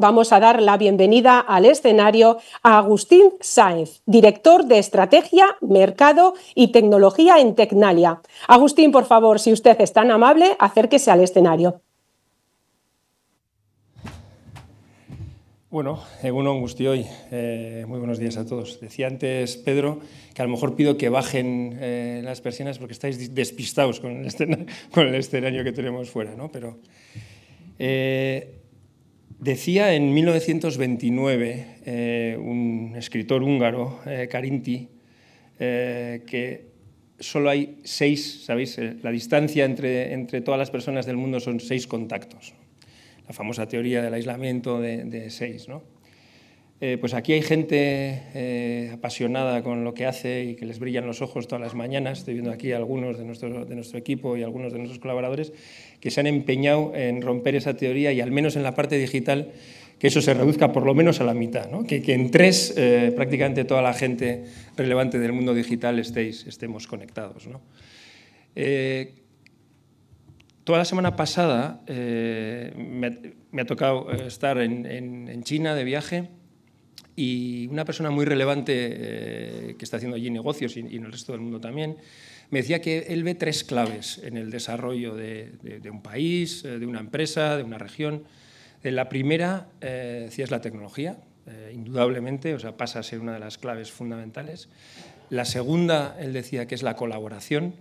vamos a dar la bienvenida al escenario a Agustín Sáenz, director de Estrategia, Mercado y Tecnología en Tecnalia. Agustín, por favor, si usted es tan amable, acérquese al escenario. Bueno, Eguno hoy. hoy, eh, muy buenos días a todos. Decía antes Pedro que a lo mejor pido que bajen eh, las persianas porque estáis despistados con el, escenario, que tenemos fuera, ¿no? Pero eh, Decía en 1929 eh, un escritor húngaro, eh, Karinti, eh, que solo hay seis, ¿sabéis? La distancia entre, todas las personas del mundo son seis contactos. La famosa teoría del aislamiento de seis, ¿no? Eh, pues aquí hay gente eh, apasionada con lo que hace y que les brillan los ojos todas las mañanas. Estoy viendo aquí a algunos de nuestro, equipo y algunos de nuestros colaboradores que se han empeñado en romper esa teoría y al menos en la parte digital que eso se reduzca por lo menos a la mitad, ¿no? que, que, en tres eh, prácticamente toda la gente relevante del mundo digital estéis, estemos conectados. toda la semana pasada me, ha tocado estar en China de viaje y una persona muy relevante eh, que está haciendo allí negocios y, en el resto del mundo también, me decía que él ve tres claves en el desarrollo de, un país, eh, de una empresa, de una región. Eh, la primera, decía, es la tecnología, indudablemente, o sea, pasa a ser una de las claves fundamentales. La segunda, él decía, que es la colaboración.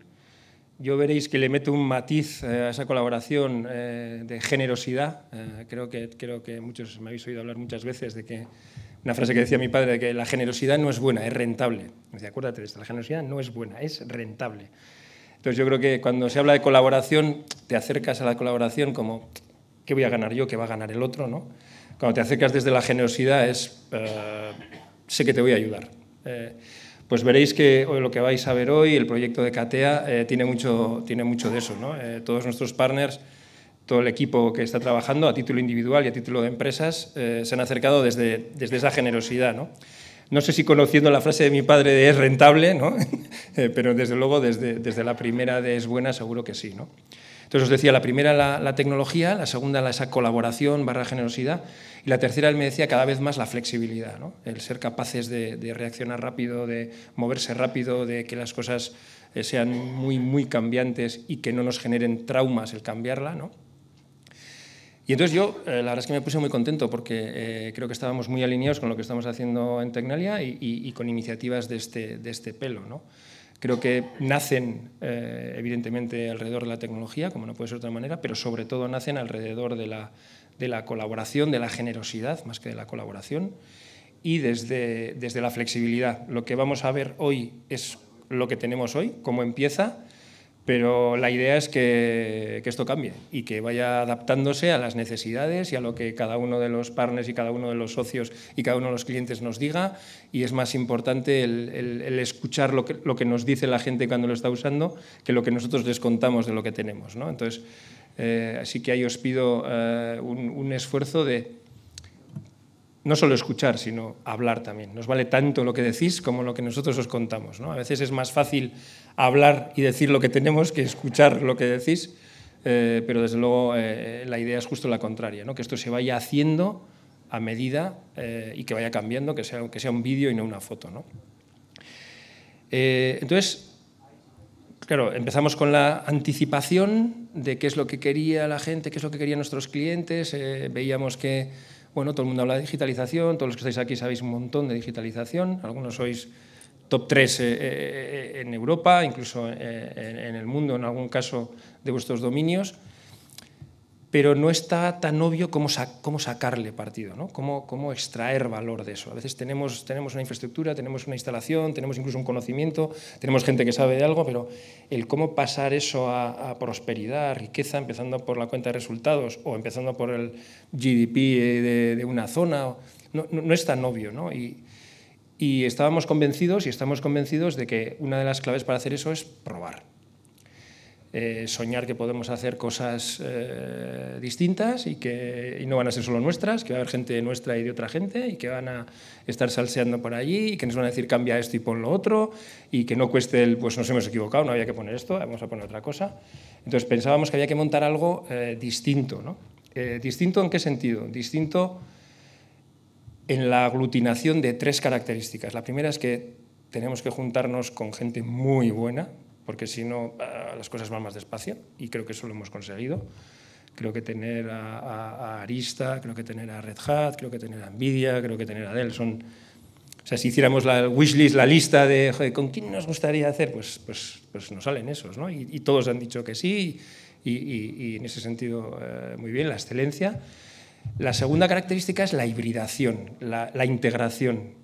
Yo veréis que le meto un matiz a esa colaboración de generosidad. creo, que, creo que muchos me habéis oído hablar muchas veces de que una frase que decía mi padre, de que la generosidad no es buena, es rentable. Me decía, acuérdate de esto, la generosidad no es buena, es rentable. Entonces yo creo que cuando se habla de colaboración, te acercas a la colaboración como, ¿qué voy a ganar yo? ¿Qué va a ganar el otro? ¿no? Cuando te acercas desde la generosidad es, eh, sé que te voy a ayudar. Eh, pues veréis que lo que vais a ver hoy, el proyecto de CATEA, eh, tiene, mucho, tiene mucho de eso. ¿no? todos nuestros partners todo el equipo que está trabajando a título individual y a título de empresas eh, se han acercado desde, desde esa generosidad. ¿no? ¿no? sé si conociendo la frase de mi padre de es rentable, ¿no? Eh, pero desde luego desde, desde, la primera de es buena seguro que sí. ¿no? Entonces os decía, la primera la, la tecnología, la segunda la, esa colaboración barra generosidad y la tercera él me decía cada vez más la flexibilidad, ¿no? el ser capaces de, de, reaccionar rápido, de moverse rápido, de que las cosas eh, sean muy, muy cambiantes y que no nos generen traumas el cambiarla. ¿no? Y entonces yo, eh, la verdad es que me puse muy contento porque eh, creo que estábamos muy alineados con lo que estamos haciendo en Tecnalia y, con iniciativas este, de este, pelo. ¿no? Creo que nacen, eh, evidentemente, alrededor de la tecnología, como no puede ser de otra manera, pero sobre todo nacen alrededor de la, colaboración, de la generosidad, más que de la colaboración, y desde, desde la flexibilidad. Lo que vamos a ver hoy es lo que tenemos hoy, cómo empieza, pero la idea es que, esto cambie y que vaya adaptándose a las necesidades y a lo que cada uno de los partners y cada uno de los socios y cada uno de los clientes nos diga. Y es más importante el, escuchar lo que, nos dice la gente cuando lo está usando que lo que nosotros les contamos de lo que tenemos. Entonces, eh, así que ahí os pido eh, un, esfuerzo de no solo escuchar, sino hablar también. Nos vale tanto lo que decís como lo que nosotros os contamos. A veces es más fácil hablar y decir lo que tenemos que escuchar lo que decís, eh, pero desde luego eh, la idea es justo la contraria, ¿no? que esto se vaya haciendo a medida eh, y que vaya cambiando, que sea, que sea un vídeo y no una foto. ¿no? entonces, claro, empezamos con la anticipación de qué es lo que quería la gente, qué es lo que querían nuestros clientes, veíamos que... Bueno, todo el mundo habla de digitalización, todos los que estáis aquí sabéis un montón de digitalización, algunos sois top 3 eh, eh, eh, en Europa, incluso en, el mundo, en algún caso de vuestros dominios, pero no está tan obvio cómo, cómo sacarle partido, ¿no? cómo, extraer valor de eso. A veces tenemos, tenemos una infraestructura, tenemos una instalación, tenemos incluso un conocimiento, tenemos gente que sabe de algo, pero el cómo pasar eso a, prosperidad, a riqueza, empezando por la cuenta de resultados o empezando por el GDP de, una zona, no, es tan obvio. ¿no? Y, y estábamos convencidos y estamos convencidos de que una de las claves para hacer eso es probar. Eh, soñar que podemos hacer cosas eh, distintas y que no van a ser solo nuestras, que va a haber gente nuestra y de otra gente y que van a estar salseando por allí y que nos van a decir cambia esto y pon lo otro y que no cueste el pues nos hemos equivocado, no había que poner esto, vamos a poner otra cosa. Entonces pensábamos que había que montar algo eh, distinto. ¿no? ¿Distinto en qué sentido? Distinto en la aglutinación de tres características. La primera es que tenemos que juntarnos con gente muy buena, porque si no ah, las cosas van más despacio, y creo que eso lo hemos conseguido. Creo que tener a, Arista, creo que tener a Red Hat, creo que tener a Nvidia, creo que tener a Dell son... O sea, si hiciéramos la wishlist, la lista de con quién nos gustaría hacer, pues, pues, pues nos salen esos, ¿no? Y, todos han dicho que sí, y, en ese sentido, eh, muy bien, la excelencia. La segunda característica es la hibridación, la, integración.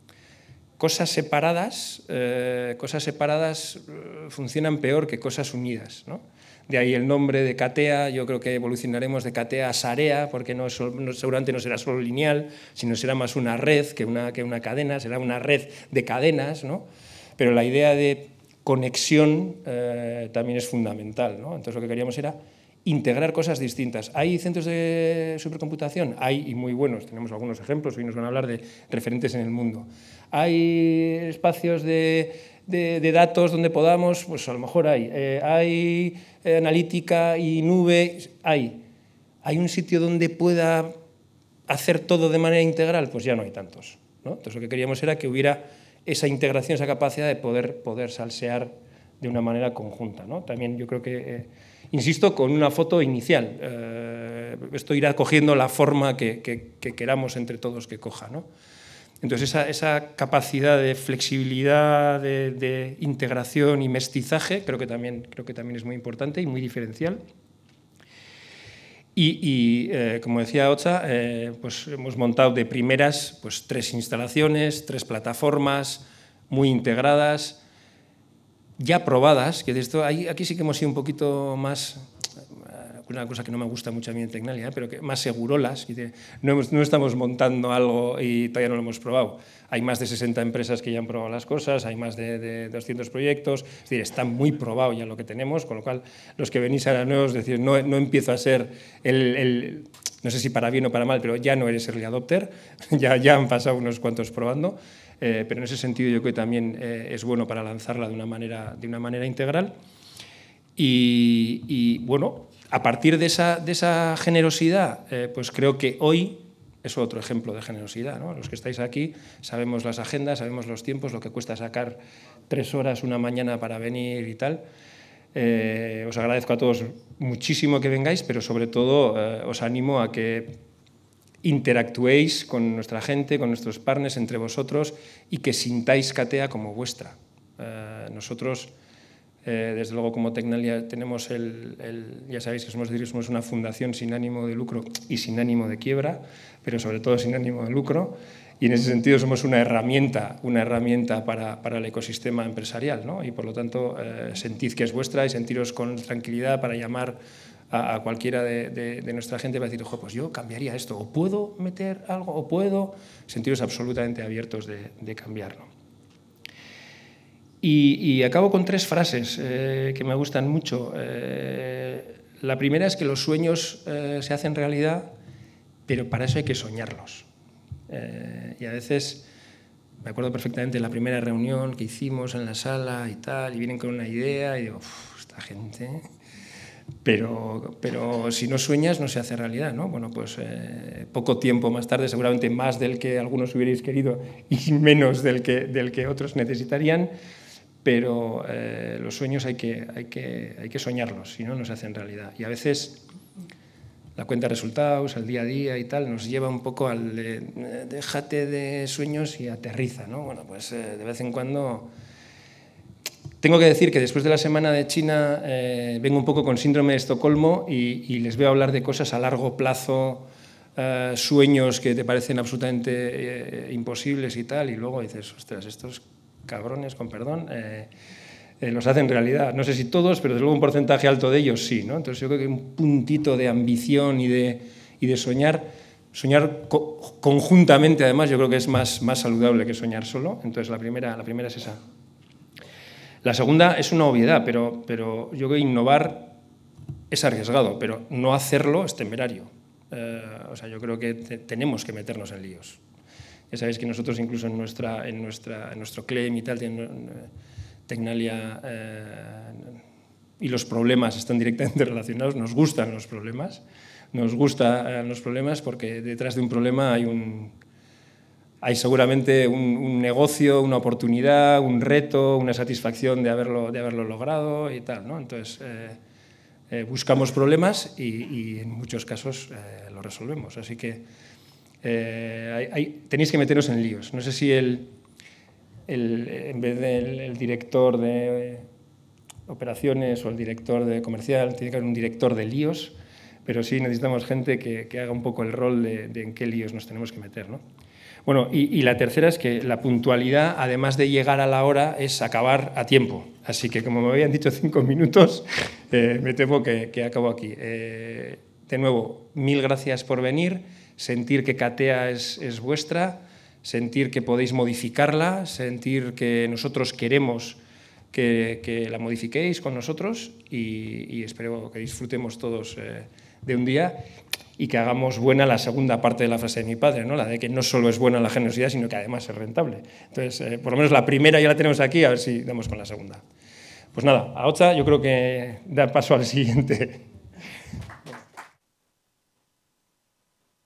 Cosas separadas, eh, cosas separadas eh, funcionan peor que cosas unidas. De ahí el nombre de Catea, yo creo que evolucionaremos de Catea a Sarea, porque no, seguramente no será solo lineal, sino será más una red que una, que una cadena, será una red de cadenas, pero la idea de conexión eh, también es fundamental. Entonces lo que queríamos era integrar cosas distintas. ¿Hay centros de supercomputación? Hay, y muy buenos. Tenemos algunos ejemplos, hoy nos van a hablar de referentes en el mundo. ¿Hay espacios de, datos donde podamos? Pues a lo mejor hay. Eh, ¿Hay eh, analítica y nube? Hay. ¿Hay un sitio donde pueda hacer todo de manera integral? Pues ya no hay tantos. Entonces lo que queríamos era que hubiera esa integración, esa capacidad de poder, poder salsear de una manera conjunta. También yo creo que... Eh, insisto, con una foto inicial. Eh, esto irá cogiendo la forma que, queramos entre todos que coja. ¿no? Entonces, esa, capacidad de flexibilidad, de, integración y mestizaje, creo que, también, creo que también es muy importante y muy diferencial. Y, eh, como decía Ocha, eh, pues hemos montado de primeras pues, tres instalaciones, tres plataformas muy integradas, ya probadas, que de esto hay, aquí sí que hemos sido un poquito más eh, una cosa que no me gusta mucho a mí en Tecnalia, pero que más segurolas, no, no estamos montando algo y todavía no lo hemos probado. Hay más de 60 empresas que ya han probado las cosas, hay más de, 200 proyectos, es decir, está muy probado ya lo que tenemos, con lo cual los que venís ahora nuevos, decir, no, no empiezo a ser el, no sé si para bien o para mal, pero ya no eres early adopter, ya, ya han pasado unos cuantos probando, eh, pero en ese sentido yo creo que también eh, es bueno para lanzarla de una manera, de una manera integral. Y, bueno, a partir de esa, de esa generosidad, eh, pues creo que hoy es otro ejemplo de generosidad. Los que estáis aquí sabemos las agendas, sabemos los tiempos, lo que cuesta sacar tres horas una mañana para venir y tal. os agradezco a todos muchísimo que vengáis, pero sobre todo os animo a que interactuéis con nuestra gente, con nuestros partners, entre vosotros y que sintáis Catea como vuestra. Eh, nosotros, eh, desde luego, como Tecnalia, tenemos el, ya sabéis que somos, somos una fundación sin ánimo de lucro y sin ánimo de quiebra, pero sobre todo sin ánimo de lucro. Y en ese sentido somos una herramienta, una herramienta para, el ecosistema empresarial, ¿no? Y por lo tanto, eh, sentid que es vuestra y sentiros con tranquilidad para llamar a, cualquiera de, nuestra gente va a decir, ojo, pues yo cambiaría esto, o puedo meter algo, o puedo, sentidos absolutamente abiertos de, cambiarlo. Y, acabo con tres frases eh, que me gustan mucho. Eh, la primera es que los sueños eh, se hacen realidad, pero para eso hay que soñarlos. y a veces me acuerdo perfectamente de la primera reunión que hicimos en la sala y tal, y vienen con una idea y digo, esta gente pero, pero si no sueñas, no se hace realidad, ¿no? Bueno, pues eh, poco tiempo más tarde, seguramente más del que algunos hubierais querido y menos del que, del que otros necesitarían, pero eh, los sueños hay que, hay, que, hay que soñarlos, si no, no se hacen realidad. Y a veces la cuenta de resultados, el día a día y tal, nos lleva un poco al déjate de sueños y aterriza, ¿no? Bueno, pues eh, de vez en cuando tengo que decir que después de la semana de China eh, vengo un poco con síndrome de Estocolmo y, y, les veo hablar de cosas a largo plazo, eh, sueños que te parecen absolutamente eh, imposibles y tal, y luego dices, ostras, estos cabrones, con perdón, los hacen realidad. No sé si todos, pero desde luego un porcentaje alto de ellos sí. ¿no? Entonces yo creo que un puntito de ambición y de, y de soñar, soñar conjuntamente además, yo creo que es más, más saludable que soñar solo. Entonces la primera, la primera es esa. La segunda es una obviedad, pero, pero yo creo que innovar es arriesgado, pero no hacerlo es temerario. Eh, o sea, yo creo que tenemos que meternos en líos. Ya sabéis que nosotros incluso en, nuestra, en, nuestra, en nuestro CLEM y tal, eh, Tecnalia eh, y los problemas están directamente relacionados, nos gustan los problemas, nos gustan los problemas porque detrás de un problema hay un, hay seguramente un, negocio, una oportunidad, un reto, una satisfacción de haberlo, de haberlo logrado y tal. ¿no? Entonces, eh, eh, buscamos problemas y, en muchos casos eh, los resolvemos. Así que eh, tenéis que meteros en líos. No sé si el, en vez del el director de operaciones o el director de comercial, tiene que haber un director de líos, pero sí necesitamos gente que, haga un poco el rol de, de, en qué líos nos tenemos que meter. ¿no? Bueno, y, la tercera es que la puntualidad, además de llegar a la hora, es acabar a tiempo. Así que, como me habían dicho cinco minutos, eh, me temo que, acabo aquí. Eh, de nuevo, mil gracias por venir, sentir que Catea es, vuestra, sentir que podéis modificarla, sentir que nosotros queremos que, la modifiquéis con nosotros y, espero que disfrutemos todos eh, de un día y que hagamos buena la segunda parte de la frase de mi padre, ¿no? la de que no solo es buena la generosidad, sino que además es rentable. Entonces, eh, por lo menos la primera ya la tenemos aquí, a ver si damos con la segunda. Pues nada, a otra, yo creo que da paso al siguiente.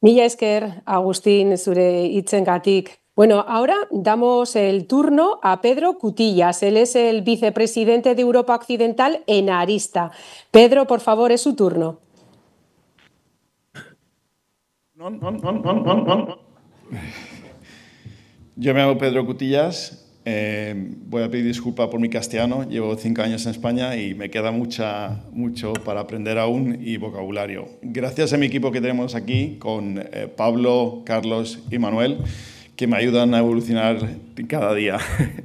Milla esker, Agustín, Sure Itzengatik. Bueno, ahora damos el turno a Pedro Cutillas. Él es el vicepresidente de Europa Occidental en Arista. Pedro, por favor, es su turno. Yo me llamo Pedro Cutillas. Eh, voy a pedir disculpa por mi castellano. Llevo cinco años en España y me queda mucha, mucho para aprender aún y vocabulario. Gracias a mi equipo que tenemos aquí con eh, Pablo, Carlos y Manuel, que me ayudan a evolucionar cada día.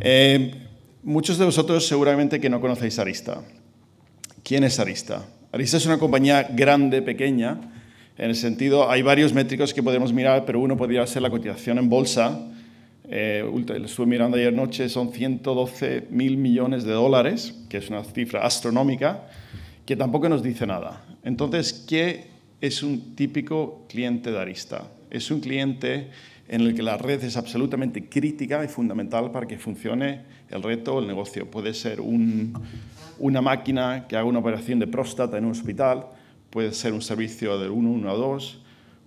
Eh, muchos de vosotros seguramente que no conocéis Arista. ¿Quién es Arista? Arista es una compañía grande, pequeña, en el sentido, hay varios métricos que podemos mirar, pero uno podría ser la cotización en bolsa. Eh, lo estuve mirando ayer noche, son 112 mil millones de dólares, que es una cifra astronómica, que tampoco nos dice nada. Entonces, ¿qué es un típico cliente de Arista? Es un cliente en el que la red es absolutamente crítica y fundamental para que funcione el reto o el negocio. Puede ser una máquina que haga una operación de próstata en un hospital, puede ser un servicio del 1, 1 a 2,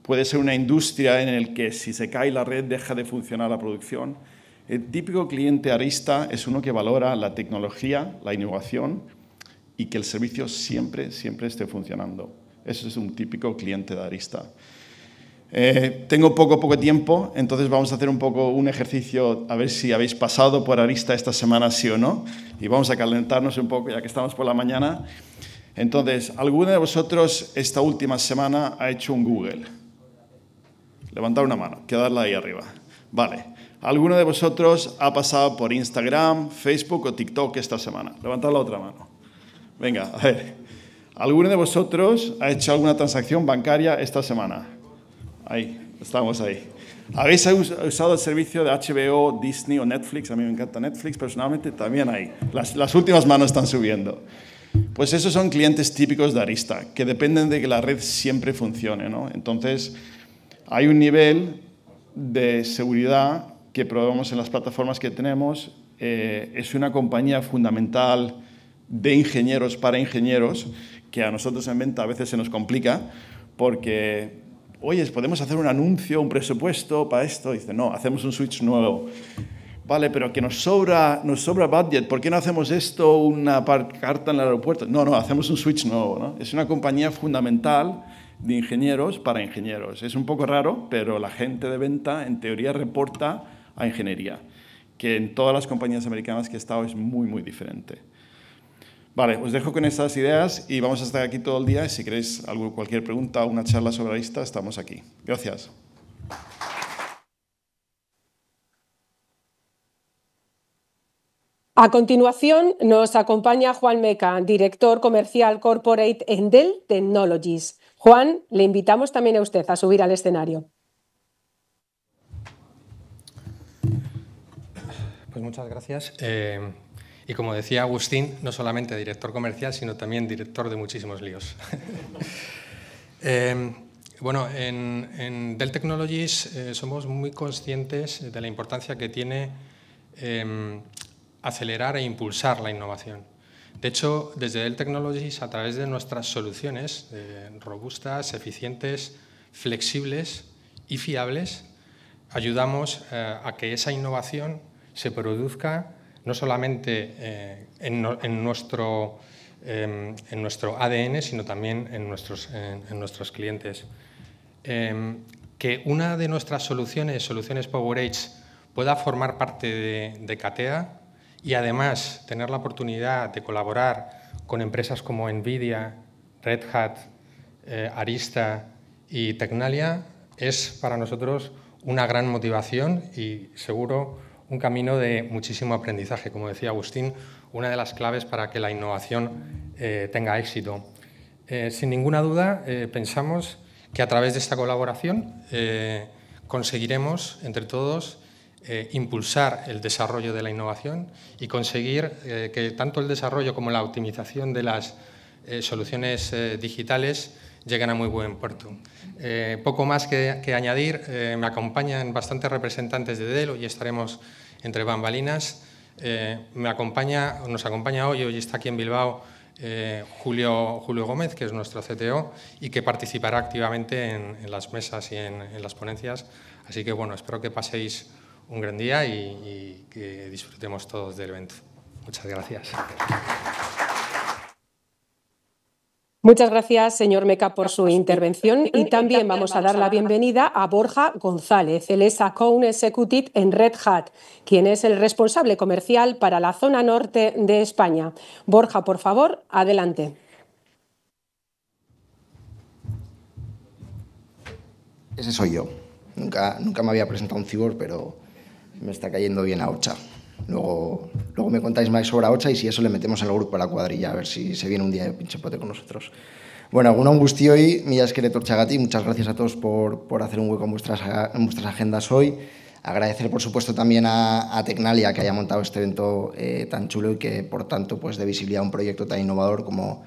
puede ser una industria en el que si se cae la red deja de funcionar la producción. El típico cliente arista es uno que valora la tecnología, la innovación y que el servicio siempre, siempre esté funcionando. Eso es un típico cliente de arista. Eh, tengo poco, poco tiempo, entonces vamos a hacer un poco un ejercicio, a ver si habéis pasado por Arista esta semana, sí o no, y vamos a calentarnos un poco, ya que estamos por la mañana. Entonces, ¿alguno de vosotros esta última semana ha hecho un Google? Levantad una mano, quedarla ahí arriba. Vale. ¿Alguno de vosotros ha pasado por Instagram, Facebook o TikTok esta semana? Levantad la otra mano. Venga, a ver. ¿Alguno de vosotros ha hecho alguna transacción bancaria esta semana? Ahí, estamos ahí. ¿Habéis usado el servicio de HBO, Disney o Netflix? A mí me encanta Netflix personalmente, también ahí. las últimas manos están subiendo. Pues esos son clientes típicos de Arista, que dependen de que la red siempre funcione. Entonces, hay un nivel de seguridad que probamos en las plataformas que tenemos. Eh, es una compañía fundamental de ingenieros para ingenieros, que a nosotros en venta a veces se nos complica, porque, oye, podemos hacer un anuncio, un presupuesto para esto. Y dice, no, hacemos un switch nuevo. Vale, pero que nos sobra, nos sobra budget, ¿por qué no hacemos esto una carta en el aeropuerto? No, no, hacemos un switch nuevo. ¿no? Es una compañía fundamental de ingenieros para ingenieros. Es un poco raro, pero la gente de venta en teoría reporta a ingeniería, que en todas las compañías americanas que he estado es muy, muy diferente. Vale, os dejo con estas ideas y vamos a estar aquí todo el día. Si queréis algo, cualquier pregunta o una charla sobre la lista, estamos aquí. Gracias. A continuación, nos acompaña Juan Meca, director comercial corporate en Dell Technologies. Juan, le invitamos también a usted a subir al escenario. Pues muchas gracias. Eh, y como decía Agustín, no solamente director comercial, sino también director de muchísimos líos. Eh, bueno, en, Dell Technologies eh, somos muy conscientes de la importancia que tiene acelerar e impulsar la innovación. De hecho, desde Dell Technologies, a través de nuestras soluciones eh, robustas, eficientes, flexibles y fiables, ayudamos eh, a que esa innovación se produzca no solamente eh, en, nuestro, em, en nuestro ADN, sino también en nuestros, en, nuestros clientes. Em, que una de nuestras soluciones, soluciones PowerAge, pueda formar parte de CATEA y además tener la oportunidad de colaborar con empresas como NVIDIA, Red Hat, eh, Arista y Tecnalia es para nosotros una gran motivación y seguro un camino de muchísimo aprendizaje. Como decía Agustín, una de las claves para que la innovación eh, tenga éxito. Eh, sin ninguna duda, pensamos que a través de esta colaboración conseguiremos entre todos eh, impulsar el desarrollo de la innovación y conseguir eh, que tanto el desarrollo como la optimización de las eh, soluciones digitales lleguen a muy buen puerto. poco más que, añadir, me acompañan bastantes representantes de DELO, y estaremos entre bambalinas. me acompaña, nos acompaña hoy, hoy está aquí en Bilbao Julio, Gómez, que es nuestro CTO, y que participará activamente en, las mesas y en, en, las ponencias. Así que, bueno, espero que paséis un gran día y, que disfrutemos todos del evento. Muchas gracias. Muchas gracias, señor Meca, por su intervención y también vamos a dar la bienvenida a Borja González. el es Account Executive en Red Hat, quien es el responsable comercial para la zona norte de España. Borja, por favor, adelante. Ese soy yo. Nunca, nunca me había presentado un cibor, pero me está cayendo bien a Ocha. Luego, luego me contáis más sobre Ocha y si eso le metemos en el grupo a la cuadrilla, a ver si se viene un día de pinche pote con nosotros. Bueno, alguna angustio hoy, mi que Chagati, muchas gracias a todos por, por hacer un hueco en vuestras, en vuestras agendas hoy. Agradecer, por supuesto, también a, Tecnalia que haya montado este evento eh, tan chulo y que, por tanto, pues, de visibilidad a un proyecto tan innovador como,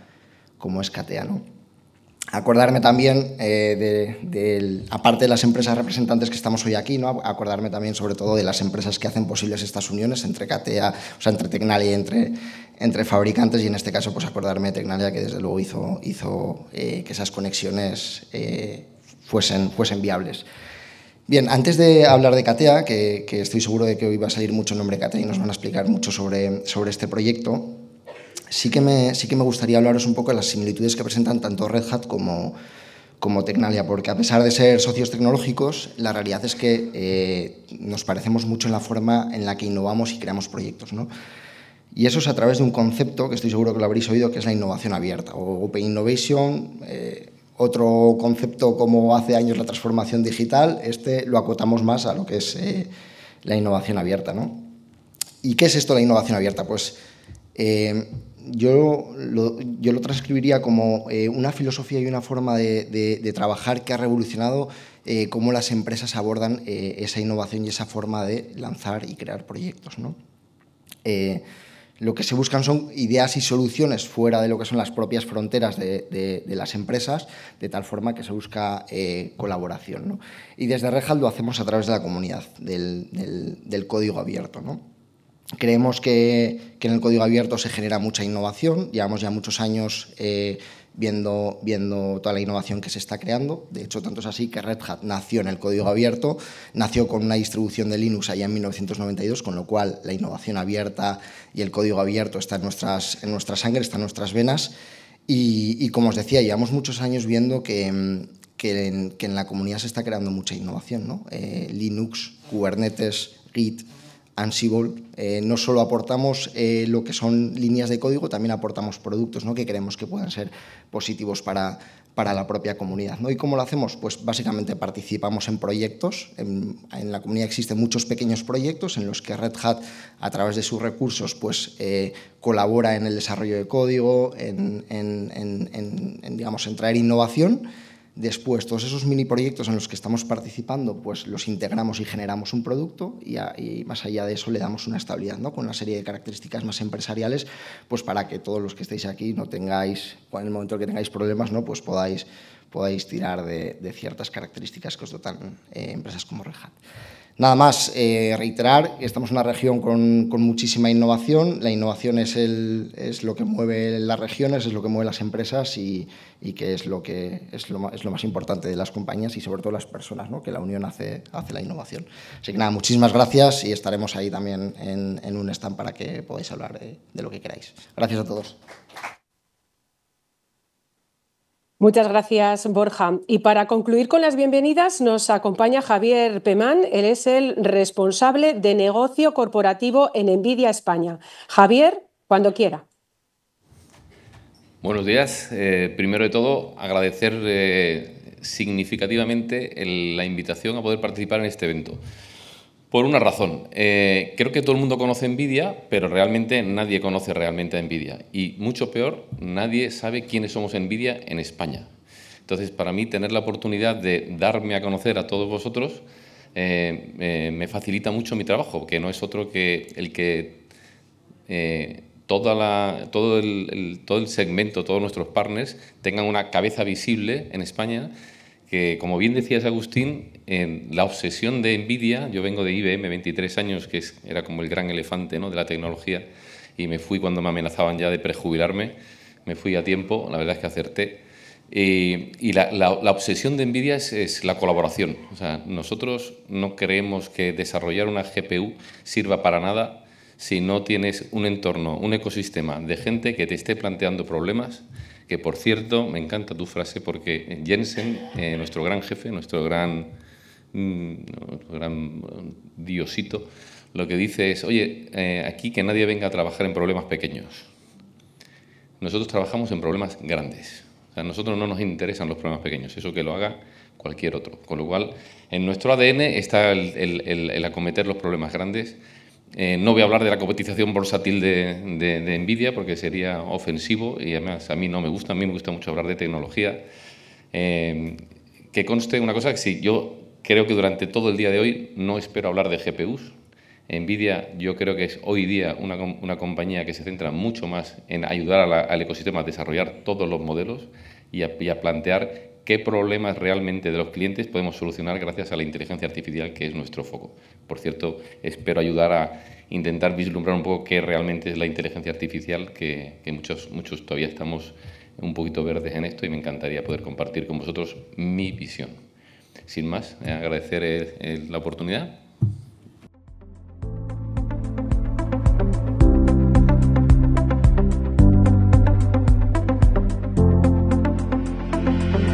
como es acordarme también, eh, de, aparte de las empresas representantes que estamos hoy aquí, ¿no? acordarme también sobre todo de las empresas que hacen posibles estas uniones entre CATEA, o sea, entre Tecnalia y entre, entre fabricantes, y en este caso pues acordarme de Tecnalia que desde luego hizo, hizo eh, que esas conexiones eh, fuesen, fuesen viables. Bien, antes de hablar de CATEA, que, estoy seguro de que hoy va a salir mucho nombre CATEA y nos van a explicar mucho sobre, sobre este proyecto, sí que me, sí que me gustaría hablaros un poco de las similitudes que presentan tanto Red Hat como, como Tecnalia, porque a pesar de ser socios tecnológicos, la realidad es que eh, nos parecemos mucho en la forma en la que innovamos y creamos proyectos. Y eso es a través de un concepto que estoy seguro que lo habréis oído, que es la innovación abierta o Open Innovation. Eh, otro concepto como hace años la transformación digital, este lo acotamos más a lo que es eh, la innovación abierta. ¿Y qué es esto la innovación abierta? Pues yo lo, yo lo transcribiría como eh, una filosofía y una forma de, trabajar que ha revolucionado eh, cómo las empresas abordan eh, esa innovación y esa forma de lanzar y crear proyectos. ¿no? lo que se buscan son ideas y soluciones fuera de lo que son las propias fronteras de, de, las empresas, de tal forma que se busca colaboración. ¿no? Y desde Rejal lo hacemos a través de la comunidad, del, del, del código abierto. ¿no? Creemos que, en el código abierto se genera mucha innovación, llevamos ya muchos años eh, viendo, viendo toda la innovación que se está creando, de hecho tanto es así que Red Hat nació en el código abierto, nació con una distribución de Linux allá en 1992, con lo cual la innovación abierta y el código abierto está en, nuestras, en nuestra sangre, está en nuestras venas y, como os decía, llevamos muchos años viendo que, que, en, la comunidad se está creando mucha innovación, ¿no? Eh, Linux, Kubernetes, Git, Ansible eh, no solo aportamos eh, lo que son líneas de código, también aportamos productos ¿no? que creemos que puedan ser positivos para, la propia comunidad. ¿no? ¿Y cómo lo hacemos? Pues básicamente participamos en proyectos. En, la comunidad existen muchos pequeños proyectos en los que Red Hat, a través de sus recursos, pues, eh, colabora en el desarrollo de código, digamos, en traer innovación. Después, todos esos mini proyectos en los que estamos participando, pues los integramos y generamos un producto y, más allá de eso le damos una estabilidad, ¿no? Con una serie de características más empresariales, pues para que todos los que estéis aquí no tengáis, en el momento que tengáis problemas, ¿no? Pues podáis, podáis tirar de, ciertas características que os dotan eh, empresas como Rehat. Nada más, eh, reiterar reiterar, estamos en una región con, muchísima innovación, la innovación es, lo que mueve las regiones, es lo que mueve las empresas y, que es lo, más importante de las compañías y sobre todo las personas, que la unión hace, la innovación. Así que nada, muchísimas gracias y estaremos ahí también en, un stand para que podáis hablar eh, de lo que queráis. Gracias a todos. Muchas gracias, Borja. Y para concluir con las bienvenidas, nos acompaña Javier Pemán. Él es el responsable de negocio corporativo en NVIDIA España. Javier, cuando quiera. Buenos días. Eh, primero de todo, agradecer eh, significativamente la invitación a poder participar en este evento. Por una razón. Eh, creo que todo el mundo conoce Nvidia, pero realmente nadie conoce realmente a Nvidia. Y mucho peor, nadie sabe quiénes somos Nvidia en España. Entonces, para mí, tener la oportunidad de darme a conocer a todos vosotros eh, eh, me facilita mucho mi trabajo, que no es otro que el que toda todo, el, todo el segmento, todos nuestros partners tengan una cabeza visible en España que, como bien decías, Agustín, en la obsesión de envidia yo vengo de IBM 23 años, que era como el gran elefante ¿no? de la tecnología, y me fui cuando me amenazaban ya de prejubilarme, me fui a tiempo, la verdad es que acerté. y la, obsesión de Nvidia es, la colaboración. O sea, nosotros no creemos que desarrollar una GPU sirva para nada si no tienes un entorno, un ecosistema de gente que te esté planteando problemas que por cierto, me encanta tu frase porque Jensen, eh, nuestro gran jefe, nuestro mm, gran, diosito, lo que dice es, oye, eh, aquí que nadie venga a trabajar en problemas pequeños. Nosotros trabajamos en problemas grandes. O sea, a nosotros no nos interesan los problemas pequeños, eso que lo haga cualquier otro. Con lo cual, en nuestro ADN está el acometer los problemas grandes eh, no voy a hablar de la competición bursátil de, Nvidia porque sería ofensivo y además a mí no me gusta, a mí me gusta mucho hablar de tecnología. Eh, que conste una cosa, que sí, yo creo que durante todo el día de hoy no espero hablar de GPUs. Nvidia yo creo que es hoy día una, compañía que se centra mucho más en ayudar al ecosistema a desarrollar todos los modelos y a plantear qué problemas realmente de los clientes podemos solucionar gracias a la inteligencia artificial que es nuestro foco. Por cierto, espero ayudar a intentar vislumbrar un poco qué realmente es la inteligencia artificial, que, muchos, muchos todavía estamos un poquito verdes en esto y me encantaría poder compartir con vosotros mi visión. Sin más, eh, agradecer eh, eh, la oportunidad